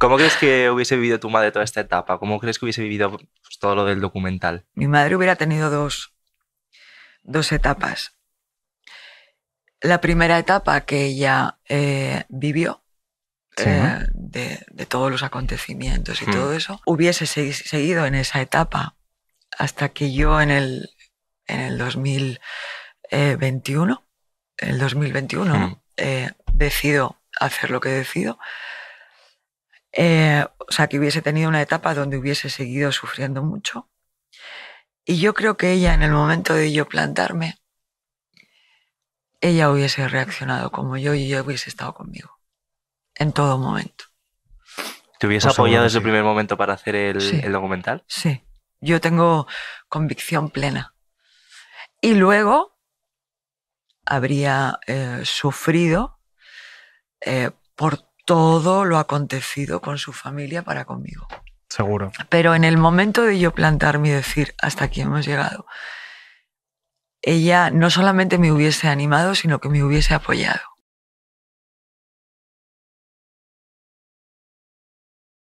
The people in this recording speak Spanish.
¿Cómo crees que hubiese vivido tu madre toda esta etapa? ¿Cómo crees que hubiese vivido pues, todo lo del documental? Mi madre hubiera tenido dos, dos etapas. La primera etapa que ella eh, vivió, eh, de, todos los acontecimientos y hmm. todo eso, hubiese seguido en esa etapa hasta que yo en el, en el 2021, eh, el 2021, hmm. decido hacer lo que decido eh, o sea, que hubiese tenido una etapa donde hubiese seguido sufriendo mucho. Y yo creo que ella, en el momento de yo plantarme, ella hubiese reaccionado como yo y yo hubiese estado conmigo. En todo momento. ¿Te hubiese pues apoyado desde el primer momento para hacer el, documental? Sí. Yo tengo convicción plena. Y luego habría eh, sufrido eh, por todo lo acontecido con su familia para conmigo. Seguro. Pero en el momento de yo plantarme y decir hasta aquí hemos llegado, ella no solamente me hubiese animado, sino que me hubiese apoyado.